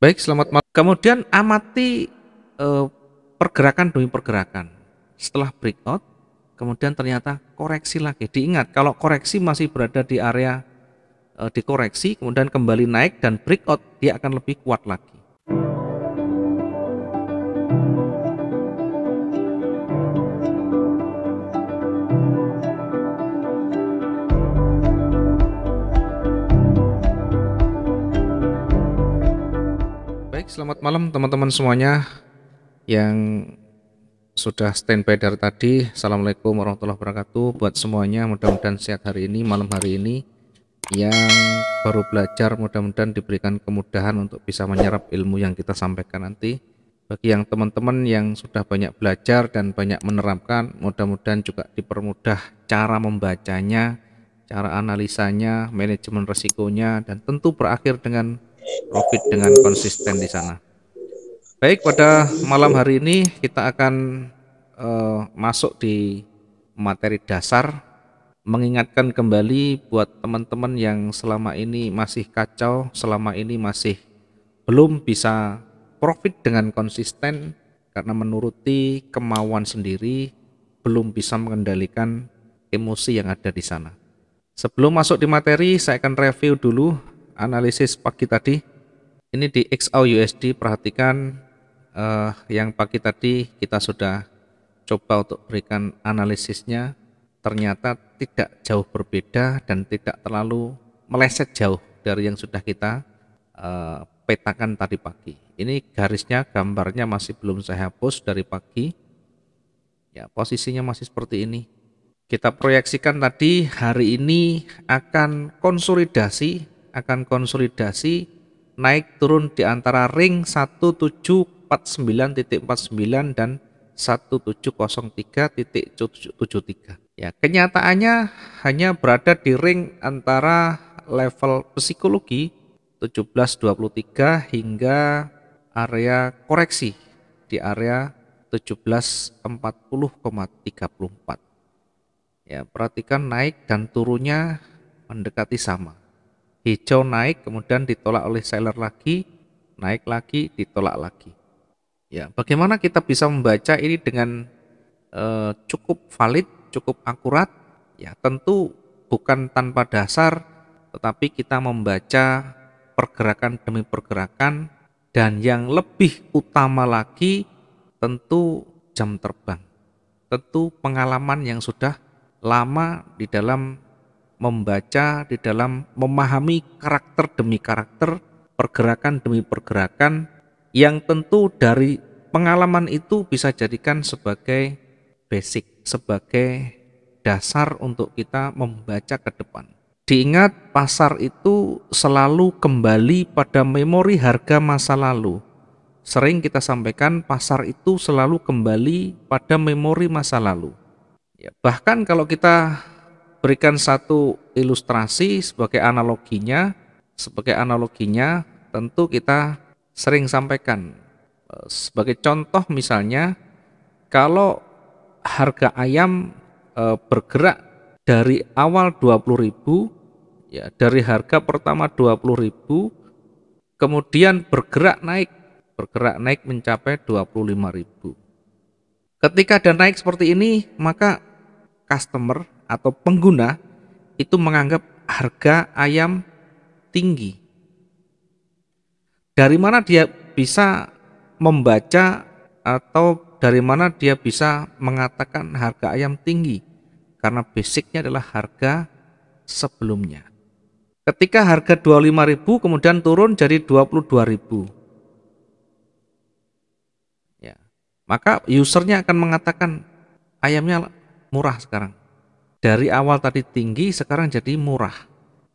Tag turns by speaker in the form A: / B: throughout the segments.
A: Baik, selamat malam. Kemudian amati eh, pergerakan demi pergerakan. Setelah breakout, kemudian ternyata koreksi lagi. Diingat kalau koreksi masih berada di area eh, dikoreksi, kemudian kembali naik dan breakout dia akan lebih kuat lagi. selamat malam teman-teman semuanya yang sudah standby dari tadi. Assalamualaikum warahmatullahi wabarakatuh buat semuanya. Mudah-mudahan sehat hari ini, malam hari ini. Yang baru belajar mudah-mudahan diberikan kemudahan untuk bisa menyerap ilmu yang kita sampaikan nanti. Bagi yang teman-teman yang sudah banyak belajar dan banyak menerapkan, mudah-mudahan juga dipermudah cara membacanya, cara analisanya, manajemen resikonya, dan tentu berakhir dengan profit dengan konsisten di sana. Baik, pada malam hari ini kita akan uh, masuk di materi dasar mengingatkan kembali buat teman-teman yang selama ini masih kacau, selama ini masih belum bisa profit dengan konsisten karena menuruti kemauan sendiri, belum bisa mengendalikan emosi yang ada di sana. Sebelum masuk di materi, saya akan review dulu analisis pagi tadi ini di XAU USD perhatikan eh, yang pagi tadi kita sudah coba untuk berikan analisisnya ternyata tidak jauh berbeda dan tidak terlalu meleset jauh dari yang sudah kita eh, petakan tadi pagi ini garisnya gambarnya masih belum saya hapus dari pagi ya posisinya masih seperti ini kita proyeksikan tadi hari ini akan konsolidasi akan konsolidasi naik turun di antara ring 1749.49 dan 1703.73. Ya, kenyataannya hanya berada di ring antara level psikologi 1723 hingga area koreksi di area 1740,34. Ya, perhatikan naik dan turunnya mendekati sama hijau naik kemudian ditolak oleh seller lagi naik lagi ditolak lagi ya bagaimana kita bisa membaca ini dengan eh, cukup valid cukup akurat ya tentu bukan tanpa dasar tetapi kita membaca pergerakan demi pergerakan dan yang lebih utama lagi tentu jam terbang tentu pengalaman yang sudah lama di dalam membaca, di dalam memahami karakter demi karakter, pergerakan demi pergerakan, yang tentu dari pengalaman itu bisa jadikan sebagai basic, sebagai dasar untuk kita membaca ke depan. Diingat pasar itu selalu kembali pada memori harga masa lalu. Sering kita sampaikan pasar itu selalu kembali pada memori masa lalu. Ya, bahkan kalau kita berikan satu ilustrasi sebagai analoginya. Sebagai analoginya, tentu kita sering sampaikan. E, sebagai contoh misalnya, kalau harga ayam e, bergerak dari awal 20.000 ya dari harga pertama 20.000 kemudian bergerak naik bergerak naik mencapai 25.000. Ketika ada naik seperti ini, maka customer atau pengguna itu menganggap harga ayam tinggi. Dari mana dia bisa membaca atau dari mana dia bisa mengatakan harga ayam tinggi? Karena basicnya adalah harga sebelumnya. Ketika harga 25.000 kemudian turun jadi 22.000. Ya. Maka usernya akan mengatakan ayamnya murah sekarang. Dari awal tadi tinggi, sekarang jadi murah.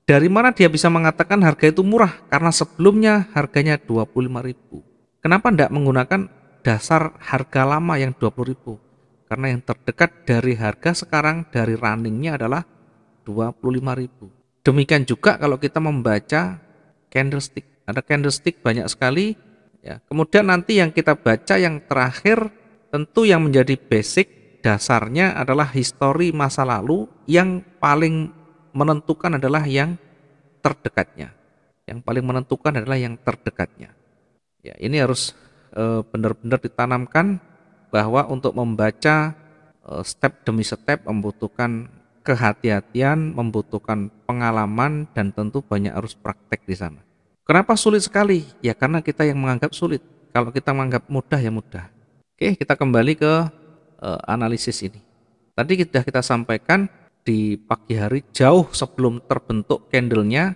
A: Dari mana dia bisa mengatakan harga itu murah? Karena sebelumnya harganya 25.000. Kenapa tidak menggunakan dasar harga lama yang 20.000? Karena yang terdekat dari harga sekarang dari runningnya adalah 25.000. Demikian juga kalau kita membaca candlestick. Ada candlestick banyak sekali. Ya. Kemudian nanti yang kita baca yang terakhir tentu yang menjadi basic dasarnya adalah histori masa lalu yang paling menentukan adalah yang terdekatnya. Yang paling menentukan adalah yang terdekatnya. Ya, ini harus eh, benar-benar ditanamkan bahwa untuk membaca eh, step demi step membutuhkan kehati-hatian, membutuhkan pengalaman dan tentu banyak harus praktek di sana. Kenapa sulit sekali? Ya karena kita yang menganggap sulit. Kalau kita menganggap mudah ya mudah. Oke, kita kembali ke Eh, analisis ini. Tadi sudah kita sampaikan di pagi hari jauh sebelum terbentuk candlenya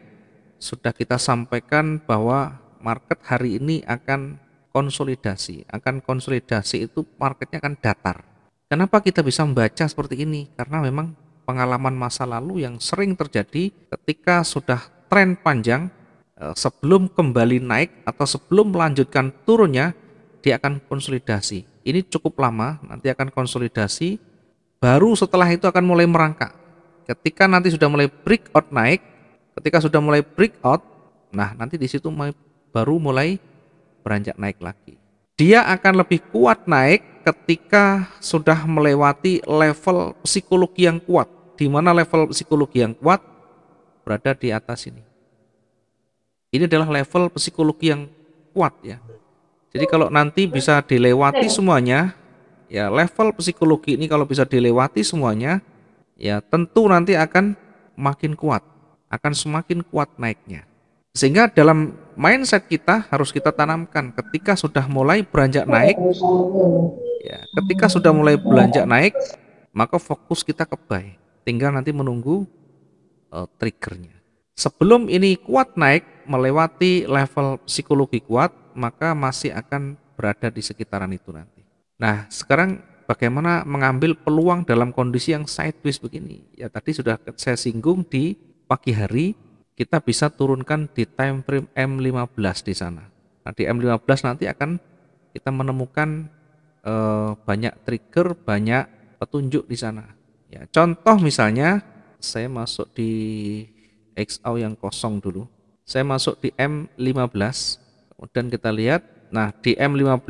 A: sudah kita sampaikan bahwa market hari ini akan konsolidasi, akan konsolidasi itu marketnya akan datar. Kenapa kita bisa membaca seperti ini? Karena memang pengalaman masa lalu yang sering terjadi ketika sudah tren panjang eh, sebelum kembali naik atau sebelum melanjutkan turunnya dia akan konsolidasi. Ini cukup lama, nanti akan konsolidasi, baru setelah itu akan mulai merangkak. Ketika nanti sudah mulai breakout naik, ketika sudah mulai breakout, nah nanti di situ baru mulai beranjak naik lagi. Dia akan lebih kuat naik ketika sudah melewati level psikologi yang kuat. Di mana level psikologi yang kuat berada di atas ini. Ini adalah level psikologi yang kuat ya. Jadi kalau nanti bisa dilewati semuanya, ya level psikologi ini kalau bisa dilewati semuanya, ya tentu nanti akan makin kuat, akan semakin kuat naiknya. Sehingga dalam mindset kita harus kita tanamkan ketika sudah mulai beranjak naik, ya ketika sudah mulai beranjak naik, maka fokus kita ke buy. Tinggal nanti menunggu uh, triggernya. Sebelum ini kuat naik, melewati level psikologi kuat, maka masih akan berada di sekitaran itu nanti. Nah, sekarang bagaimana mengambil peluang dalam kondisi yang sideways begini? Ya tadi sudah saya singgung di pagi hari kita bisa turunkan di time frame M15 di sana. Nah, di M15 nanti akan kita menemukan eh, banyak trigger, banyak petunjuk di sana. Ya, contoh misalnya saya masuk di XAU yang kosong dulu saya masuk di M15 kemudian kita lihat nah di M15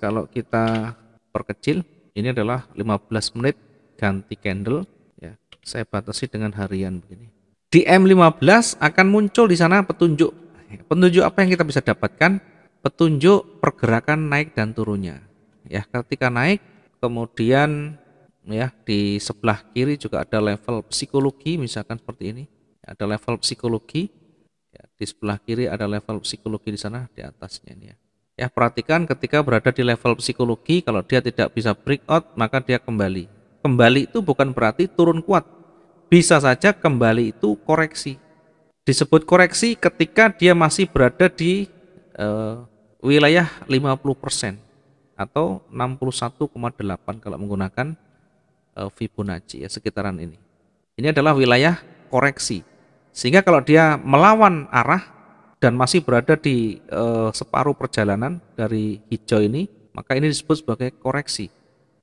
A: kalau kita perkecil ini adalah 15 menit ganti candle ya saya batasi dengan harian begini di M15 akan muncul di sana petunjuk ya, petunjuk apa yang kita bisa dapatkan petunjuk pergerakan naik dan turunnya ya ketika naik kemudian ya di sebelah kiri juga ada level psikologi misalkan seperti ini ada level psikologi di sebelah kiri ada level psikologi di sana di atasnya ini ya. Ya, perhatikan ketika berada di level psikologi kalau dia tidak bisa break out maka dia kembali. Kembali itu bukan berarti turun kuat. Bisa saja kembali itu koreksi. Disebut koreksi ketika dia masih berada di uh, wilayah 50% atau 61,8 kalau menggunakan uh, Fibonacci ya sekitaran ini. Ini adalah wilayah koreksi sehingga kalau dia melawan arah dan masih berada di eh, separuh perjalanan dari hijau ini, maka ini disebut sebagai koreksi.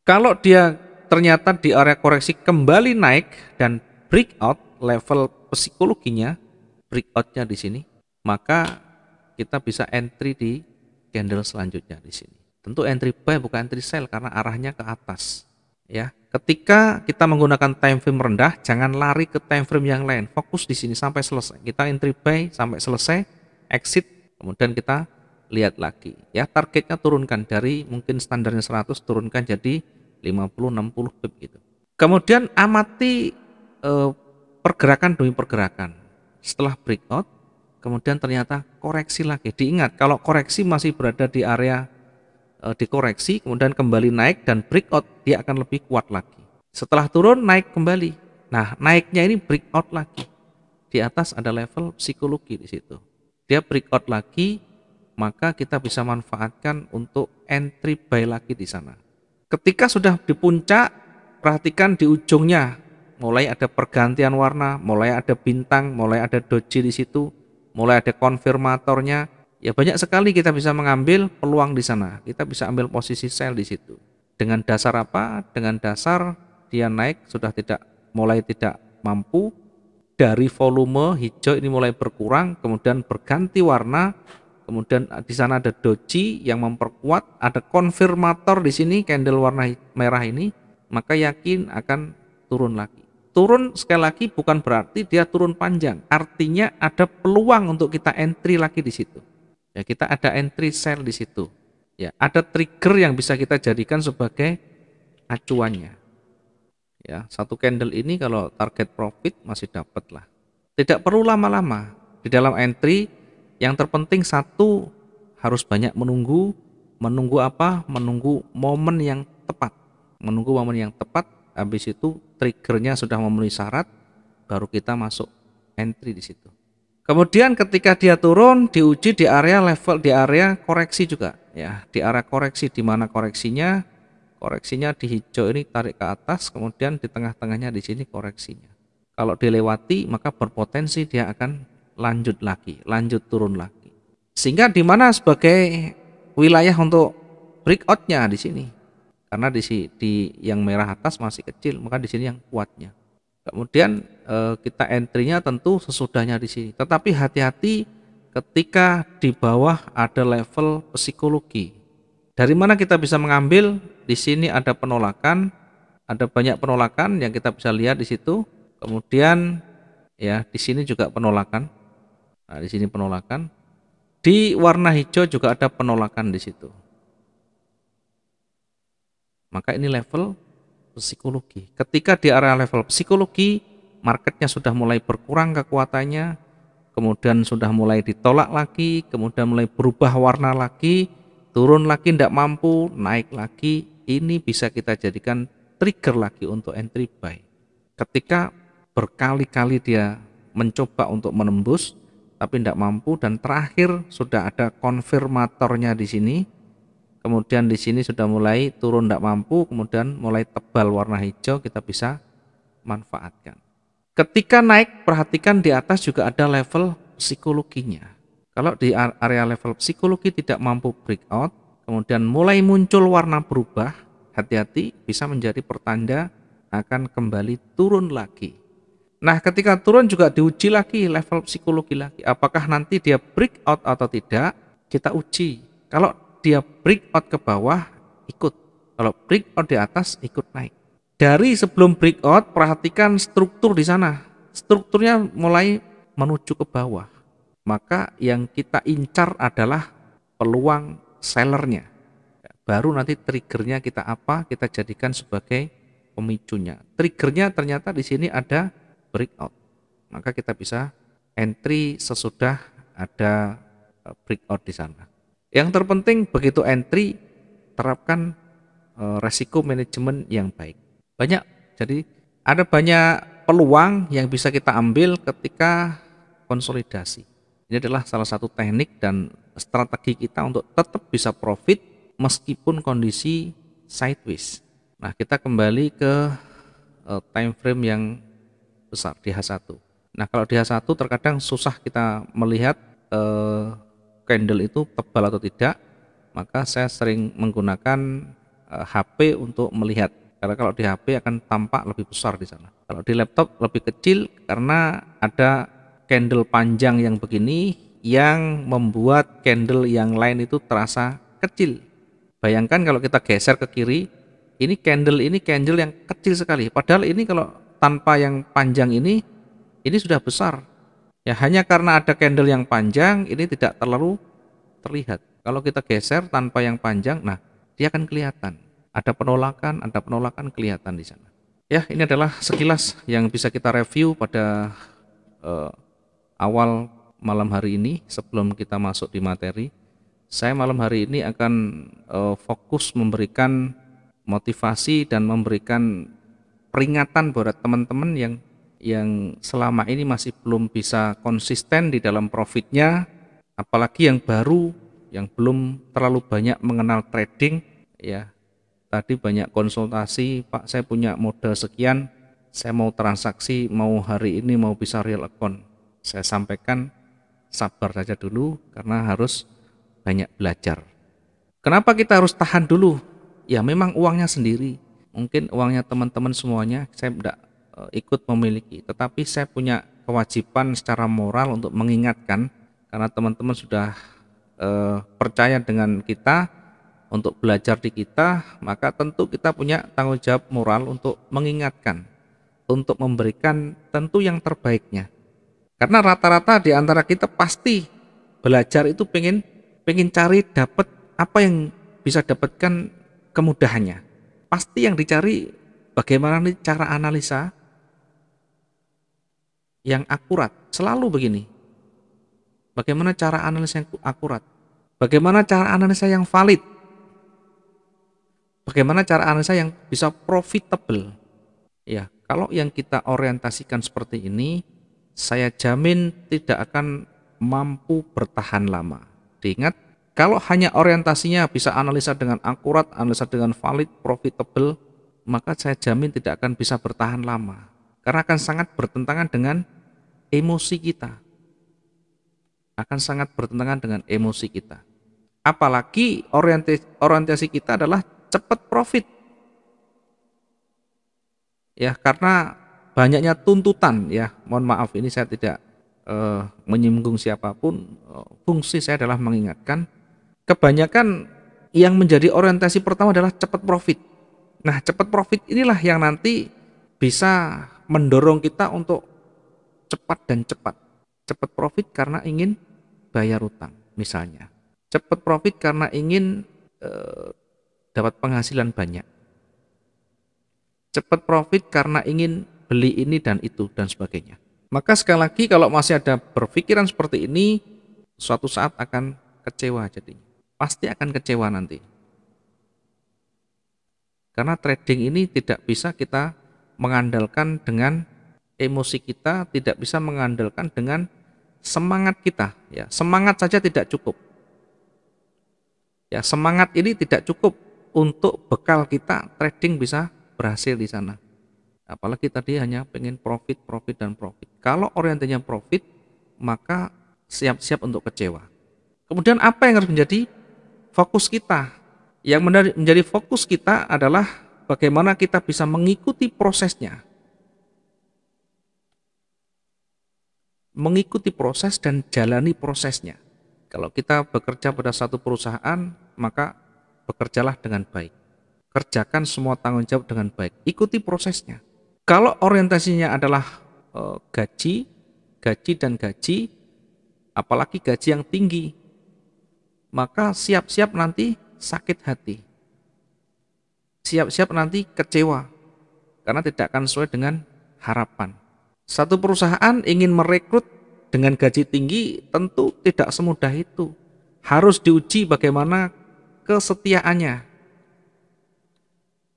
A: Kalau dia ternyata di area koreksi kembali naik dan breakout level psikologinya, breakoutnya di sini, maka kita bisa entry di candle selanjutnya di sini. Tentu entry buy bukan entry sell karena arahnya ke atas. Ya, ketika kita menggunakan time frame rendah, jangan lari ke time frame yang lain. Fokus di sini sampai selesai. Kita entry buy sampai selesai, exit, kemudian kita lihat lagi. Ya, targetnya turunkan dari mungkin standarnya 100 turunkan jadi 50 60 pip gitu. Kemudian amati eh, pergerakan demi pergerakan. Setelah breakout, kemudian ternyata koreksi lagi. Diingat kalau koreksi masih berada di area Eh, dikoreksi, kemudian kembali naik dan breakout dia akan lebih kuat lagi. Setelah turun naik kembali. Nah, naiknya ini breakout lagi. Di atas ada level psikologi di situ. Dia breakout lagi, maka kita bisa manfaatkan untuk entry buy lagi di sana. Ketika sudah di puncak, perhatikan di ujungnya mulai ada pergantian warna, mulai ada bintang, mulai ada doji di situ, mulai ada konfirmatornya, ya banyak sekali kita bisa mengambil peluang di sana. Kita bisa ambil posisi sell di situ. Dengan dasar apa? Dengan dasar dia naik sudah tidak mulai tidak mampu dari volume hijau ini mulai berkurang, kemudian berganti warna, kemudian eh, di sana ada doji yang memperkuat, ada konfirmator di sini candle warna merah ini, maka yakin akan turun lagi. Turun sekali lagi bukan berarti dia turun panjang, artinya ada peluang untuk kita entry lagi di situ. Ya, kita ada entry sell di situ. Ya, ada trigger yang bisa kita jadikan sebagai acuannya. Ya, satu candle ini kalau target profit masih dapat lah. Tidak perlu lama-lama. Di dalam entry yang terpenting satu harus banyak menunggu, menunggu apa? Menunggu momen yang tepat. Menunggu momen yang tepat, habis itu triggernya sudah memenuhi syarat, baru kita masuk entry di situ. Kemudian ketika dia turun diuji di area level di area koreksi juga ya, di area koreksi di mana koreksinya? Koreksinya di hijau ini tarik ke atas, kemudian di tengah-tengahnya di sini koreksinya. Kalau dilewati maka berpotensi dia akan lanjut lagi, lanjut turun lagi. Sehingga di mana sebagai wilayah untuk breakoutnya di sini. Karena di, di yang merah atas masih kecil, maka di sini yang kuatnya. Kemudian eh, kita entry-nya tentu sesudahnya di sini. Tetapi hati-hati ketika di bawah ada level psikologi. Dari mana kita bisa mengambil? Di sini ada penolakan, ada banyak penolakan yang kita bisa lihat di situ. Kemudian ya di sini juga penolakan. Nah, di sini penolakan. Di warna hijau juga ada penolakan di situ. Maka ini level psikologi. Ketika di area level psikologi, marketnya sudah mulai berkurang kekuatannya, kemudian sudah mulai ditolak lagi, kemudian mulai berubah warna lagi, turun lagi tidak mampu, naik lagi, ini bisa kita jadikan trigger lagi untuk entry buy. Ketika berkali-kali dia mencoba untuk menembus, tapi tidak mampu dan terakhir sudah ada konfirmatornya di sini, kemudian di sini sudah mulai turun tidak mampu, kemudian mulai tebal warna hijau kita bisa manfaatkan. Ketika naik, perhatikan di atas juga ada level psikologinya. Kalau di area level psikologi tidak mampu breakout, kemudian mulai muncul warna berubah, hati-hati bisa menjadi pertanda akan kembali turun lagi. Nah, ketika turun juga diuji lagi level psikologi lagi. Apakah nanti dia breakout atau tidak, kita uji. Kalau dia break out ke bawah ikut kalau break out di atas ikut naik dari sebelum break out perhatikan struktur di sana strukturnya mulai menuju ke bawah maka yang kita incar adalah peluang sellernya baru nanti triggernya kita apa kita jadikan sebagai pemicunya triggernya ternyata di sini ada breakout maka kita bisa entry sesudah ada eh, breakout di sana yang terpenting begitu entry terapkan e, resiko manajemen yang baik. Banyak jadi ada banyak peluang yang bisa kita ambil ketika konsolidasi. Ini adalah salah satu teknik dan strategi kita untuk tetap bisa profit meskipun kondisi sideways. Nah, kita kembali ke e, time frame yang besar di H1. Nah, kalau di H1 terkadang susah kita melihat eh, candle itu tebal atau tidak, maka saya sering menggunakan HP eh, untuk melihat karena kalau di HP akan tampak lebih besar di sana. Kalau di laptop lebih kecil karena ada candle panjang yang begini yang membuat candle yang lain itu terasa kecil. Bayangkan kalau kita geser ke kiri, ini candle ini candle yang kecil sekali. Padahal ini kalau tanpa yang panjang ini, ini sudah besar. Ya hanya karena ada candle yang panjang ini tidak terlalu terlihat. Kalau kita geser tanpa yang panjang, nah dia akan kelihatan. Ada penolakan, ada penolakan kelihatan di sana. Ya ini adalah sekilas yang bisa kita review pada uh, awal malam hari ini sebelum kita masuk di materi. Saya malam hari ini akan uh, fokus memberikan motivasi dan memberikan peringatan buat teman-teman yang yang selama ini masih belum bisa konsisten di dalam profitnya, apalagi yang baru yang belum terlalu banyak mengenal trading ya. Tadi banyak konsultasi, Pak saya punya modal sekian, saya mau transaksi, mau hari ini mau bisa real account. Saya sampaikan sabar saja dulu karena harus banyak belajar. Kenapa kita harus tahan dulu? Ya memang uangnya sendiri. Mungkin uangnya teman-teman semuanya, saya tidak Eh, ikut memiliki. Tetapi saya punya kewajiban secara moral untuk mengingatkan karena teman-teman sudah eh, percaya dengan kita untuk belajar di kita, maka tentu kita punya tanggung jawab moral untuk mengingatkan, untuk memberikan tentu yang terbaiknya. Karena rata-rata di antara kita pasti belajar itu pengen pengen cari dapat apa yang bisa dapatkan kemudahannya. Pasti yang dicari bagaimana cara analisa, yang akurat, selalu begini. Bagaimana cara analisa yang akurat? Bagaimana cara analisa yang valid? Bagaimana cara analisa yang bisa profitable? Ya, kalau yang kita orientasikan seperti ini, saya jamin tidak akan mampu bertahan lama. Diingat, kalau hanya orientasinya bisa analisa dengan akurat, analisa dengan valid, profitable, maka saya jamin tidak akan bisa bertahan lama karena akan sangat bertentangan dengan emosi kita. Akan sangat bertentangan dengan emosi kita. Apalagi orientasi, orientasi kita adalah cepat profit. Ya, karena banyaknya tuntutan ya. Mohon maaf ini saya tidak eh, menyinggung siapapun. Eh, fungsi saya adalah mengingatkan kebanyakan yang menjadi orientasi pertama adalah cepat profit. Nah, cepat profit inilah yang nanti bisa mendorong kita untuk cepat dan cepat. Cepat profit karena ingin bayar utang misalnya. Cepat profit karena ingin eh, dapat penghasilan banyak. Cepat profit karena ingin beli ini dan itu dan sebagainya. Maka sekali lagi kalau masih ada berpikiran seperti ini, suatu saat akan kecewa jadinya. Pasti akan kecewa nanti. Karena trading ini tidak bisa kita mengandalkan dengan emosi kita, tidak bisa mengandalkan dengan semangat kita. Ya, semangat saja tidak cukup. Ya, semangat ini tidak cukup untuk bekal kita trading bisa berhasil di sana. Apalagi tadi hanya pengen profit, profit, dan profit. Kalau orientasinya profit, maka siap-siap untuk kecewa. Kemudian apa yang harus menjadi fokus kita? Yang menjadi fokus kita adalah bagaimana kita bisa mengikuti prosesnya. Mengikuti proses dan jalani prosesnya. Kalau kita bekerja pada satu perusahaan, maka bekerjalah dengan baik. Kerjakan semua tanggung jawab dengan baik. Ikuti prosesnya. Kalau orientasinya adalah eh, gaji, gaji dan gaji, apalagi gaji yang tinggi, maka siap-siap nanti sakit hati siap-siap nanti kecewa karena tidak akan sesuai dengan harapan. Satu perusahaan ingin merekrut dengan gaji tinggi tentu tidak semudah itu. Harus diuji bagaimana kesetiaannya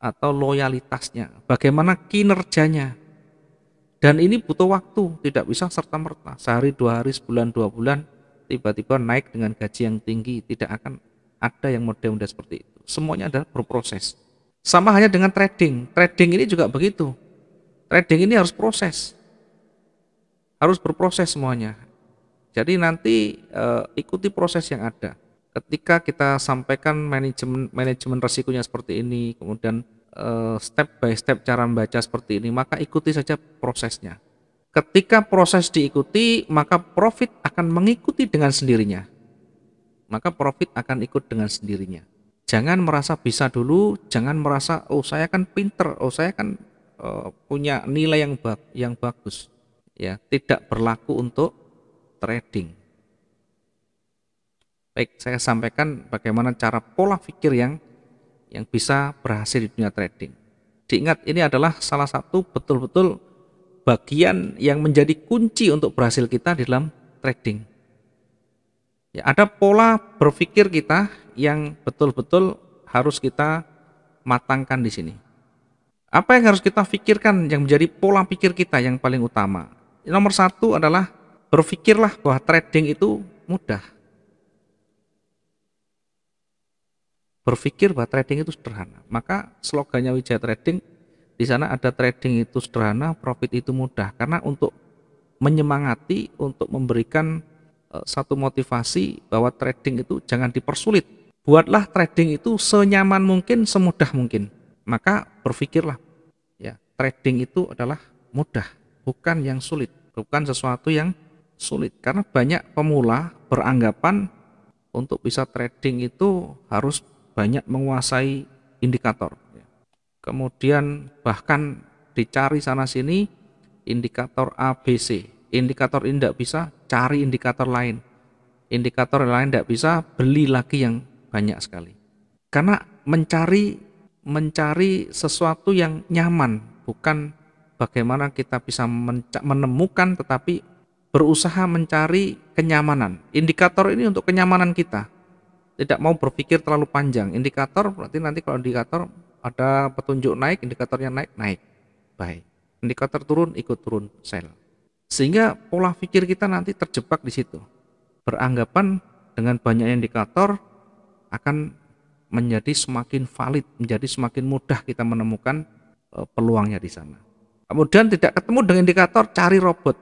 A: atau loyalitasnya, bagaimana kinerjanya. Dan ini butuh waktu, tidak bisa serta-merta. Sehari, dua hari, sebulan, dua bulan, tiba-tiba naik dengan gaji yang tinggi. Tidak akan ada yang model-model seperti itu. Semuanya adalah berproses. Sama hanya dengan trading. Trading ini juga begitu. Trading ini harus proses. Harus berproses semuanya. Jadi nanti e, ikuti proses yang ada. Ketika kita sampaikan manajemen manajemen resikonya seperti ini, kemudian e, step by step cara membaca seperti ini, maka ikuti saja prosesnya. Ketika proses diikuti, maka profit akan mengikuti dengan sendirinya. Maka profit akan ikut dengan sendirinya. Jangan merasa bisa dulu, jangan merasa oh saya kan pinter, oh saya kan uh, punya nilai yang bag yang bagus. Ya, tidak berlaku untuk trading. Baik, saya sampaikan bagaimana cara pola pikir yang yang bisa berhasil di dunia trading. Diingat ini adalah salah satu betul-betul bagian yang menjadi kunci untuk berhasil kita di dalam trading. Ya, ada pola berpikir kita yang betul-betul harus kita matangkan di sini. Apa yang harus kita pikirkan yang menjadi pola pikir kita yang paling utama? Nomor satu adalah berpikirlah bahwa trading itu mudah. Berpikir bahwa trading itu sederhana. Maka slogannya Wijaya Trading di sana ada trading itu sederhana, profit itu mudah. Karena untuk menyemangati, untuk memberikan e, satu motivasi bahwa trading itu jangan dipersulit, buatlah trading itu senyaman mungkin, semudah mungkin. Maka berpikirlah, ya trading itu adalah mudah, bukan yang sulit, bukan sesuatu yang sulit. Karena banyak pemula beranggapan untuk bisa trading itu harus banyak menguasai indikator. Ya. Kemudian bahkan dicari sana sini indikator ABC, indikator ini tidak bisa, cari indikator lain. Indikator lain tidak bisa, beli lagi yang banyak sekali. Karena mencari mencari sesuatu yang nyaman, bukan bagaimana kita bisa menemukan tetapi berusaha mencari kenyamanan. Indikator ini untuk kenyamanan kita. Tidak mau berpikir terlalu panjang. Indikator berarti nanti kalau indikator ada petunjuk naik, indikatornya naik, naik. Baik. Indikator turun, ikut turun sel. Sehingga pola pikir kita nanti terjebak di situ. Beranggapan dengan banyak indikator akan menjadi semakin valid, menjadi semakin mudah kita menemukan e, peluangnya di sana. Kemudian tidak ketemu dengan indikator cari robot.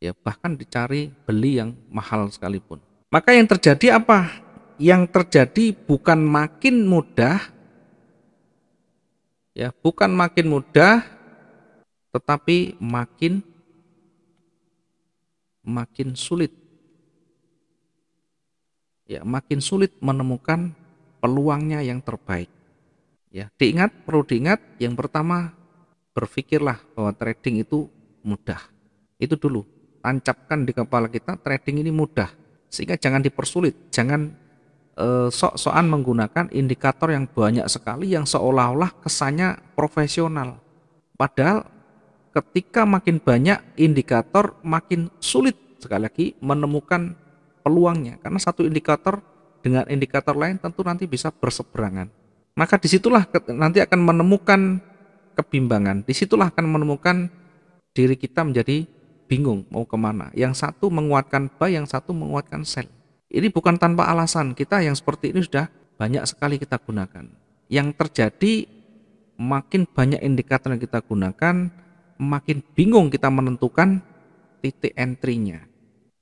A: Ya, bahkan dicari beli yang mahal sekalipun. Maka yang terjadi apa? Yang terjadi bukan makin mudah ya, bukan makin mudah tetapi makin makin sulit ya makin sulit menemukan peluangnya yang terbaik. Ya, diingat perlu diingat yang pertama berpikirlah bahwa trading itu mudah. Itu dulu, tancapkan di kepala kita trading ini mudah sehingga jangan dipersulit, jangan eh, sok-sokan menggunakan indikator yang banyak sekali yang seolah-olah kesannya profesional. Padahal ketika makin banyak indikator makin sulit sekali lagi menemukan peluangnya karena satu indikator dengan indikator lain tentu nanti bisa berseberangan. Maka disitulah nanti akan menemukan kebimbangan, disitulah akan menemukan diri kita menjadi bingung mau kemana. Yang satu menguatkan buy yang satu menguatkan sell Ini bukan tanpa alasan, kita yang seperti ini sudah banyak sekali kita gunakan. Yang terjadi makin banyak indikator yang kita gunakan, makin bingung kita menentukan titik entry-nya.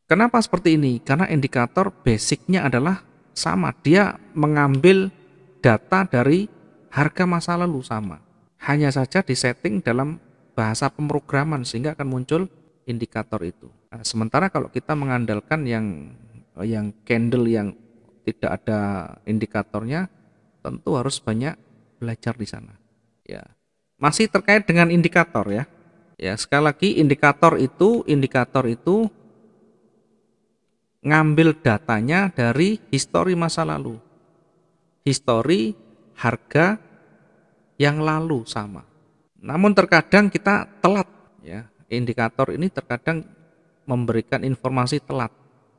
A: Kenapa seperti ini? Karena indikator basicnya adalah sama. Dia mengambil data dari harga masa lalu sama. Hanya saja disetting dalam bahasa pemrograman sehingga akan muncul indikator itu. Nah, sementara kalau kita mengandalkan yang yang candle yang tidak ada indikatornya, tentu harus banyak belajar di sana. Ya. Masih terkait dengan indikator ya. Ya, sekali lagi indikator itu indikator itu ngambil datanya dari histori masa lalu. Histori harga yang lalu sama. Namun terkadang kita telat ya. Indikator ini terkadang memberikan informasi telat.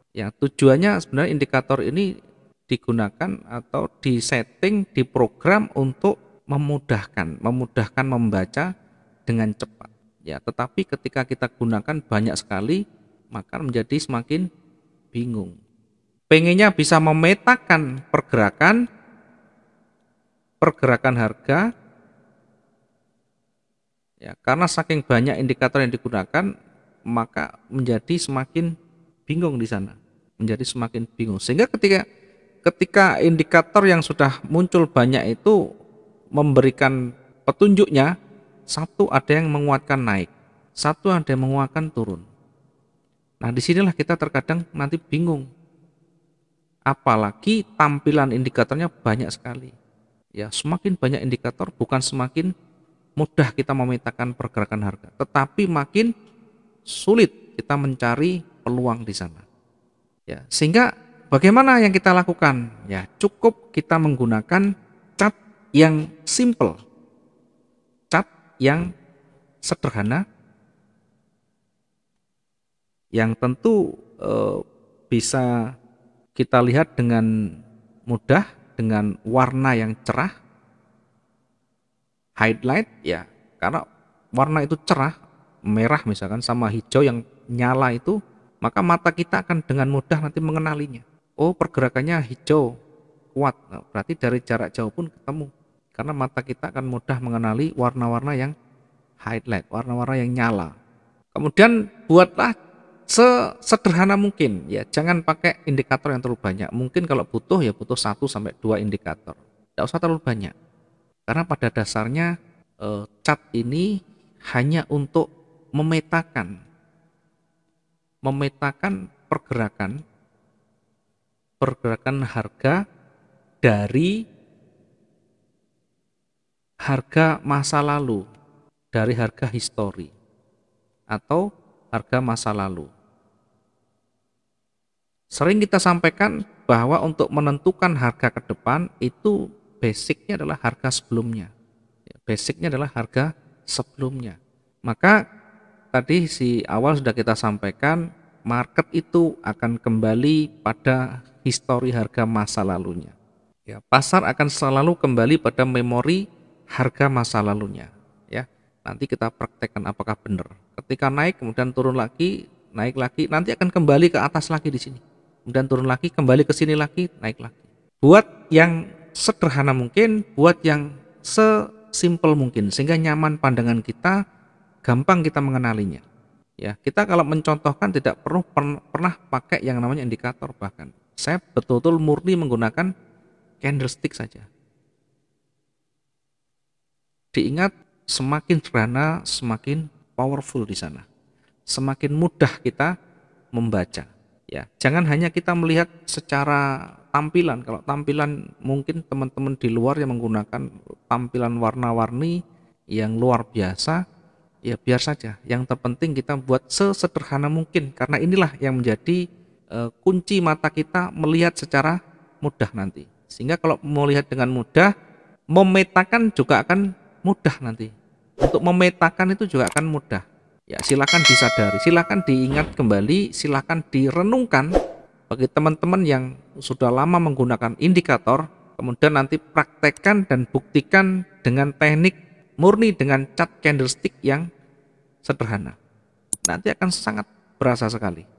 A: Ya, tujuannya sebenarnya indikator ini digunakan atau disetting, program untuk memudahkan, memudahkan membaca dengan cepat. Ya, tetapi ketika kita gunakan banyak sekali, maka menjadi semakin bingung. Pengennya bisa memetakan pergerakan pergerakan harga ya karena saking banyak indikator yang digunakan maka menjadi semakin bingung di sana menjadi semakin bingung sehingga ketika ketika indikator yang sudah muncul banyak itu memberikan petunjuknya satu ada yang menguatkan naik satu ada yang menguatkan turun Nah, disinilah kita terkadang nanti bingung. Apalagi tampilan indikatornya banyak sekali. Ya, semakin banyak indikator bukan semakin mudah kita memetakan pergerakan harga, tetapi makin sulit kita mencari peluang di sana. Ya, sehingga bagaimana yang kita lakukan? Ya, cukup kita menggunakan cat yang simple. Cat yang sederhana yang tentu eh, bisa kita lihat dengan mudah dengan warna yang cerah highlight ya karena warna itu cerah merah misalkan sama hijau yang nyala itu maka mata kita akan dengan mudah nanti mengenalinya oh pergerakannya hijau kuat nah, berarti dari jarak jauh pun ketemu karena mata kita akan mudah mengenali warna-warna yang highlight warna-warna yang nyala kemudian buatlah sesederhana mungkin ya. Jangan pakai indikator yang terlalu banyak. Mungkin kalau butuh ya butuh 1 sampai dua indikator. Tidak usah terlalu banyak. Karena pada dasarnya eh, cat ini hanya untuk memetakan memetakan pergerakan pergerakan harga dari harga masa lalu dari harga histori atau harga masa lalu. Sering kita sampaikan bahwa untuk menentukan harga ke depan itu basicnya adalah harga sebelumnya. Ya, basicnya adalah harga sebelumnya. Maka tadi si awal sudah kita sampaikan market itu akan kembali pada histori harga masa lalunya. Ya, pasar akan selalu kembali pada memori harga masa lalunya. Ya, nanti kita praktekkan apakah benar. Ketika naik kemudian turun lagi, naik lagi, nanti akan kembali ke atas lagi di sini kemudian turun lagi, kembali ke sini lagi, naik lagi. Buat yang sederhana mungkin, buat yang sesimpel mungkin, sehingga nyaman pandangan kita, gampang kita mengenalinya. Ya, kita kalau mencontohkan tidak perlu pernah pakai yang namanya indikator bahkan. Saya betul-betul murni menggunakan candlestick saja. Diingat semakin sederhana, semakin powerful di sana. Semakin mudah kita membaca ya jangan hanya kita melihat secara tampilan kalau tampilan mungkin teman-teman di luar yang menggunakan tampilan warna-warni yang luar biasa ya biar saja yang terpenting kita buat sesederhana mungkin karena inilah yang menjadi e, kunci mata kita melihat secara mudah nanti sehingga kalau mau lihat dengan mudah memetakan juga akan mudah nanti untuk memetakan itu juga akan mudah ya silakan disadari silakan diingat kembali silakan direnungkan bagi teman-teman yang sudah lama menggunakan indikator kemudian nanti praktekkan dan buktikan dengan teknik murni dengan cat candlestick yang sederhana nanti akan sangat berasa sekali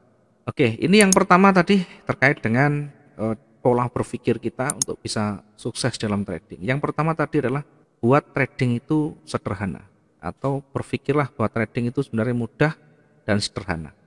A: Oke ini yang pertama tadi terkait dengan eh, pola berpikir kita untuk bisa sukses dalam trading yang pertama tadi adalah buat trading itu sederhana atau berpikirlah bahwa trading itu sebenarnya mudah dan sederhana.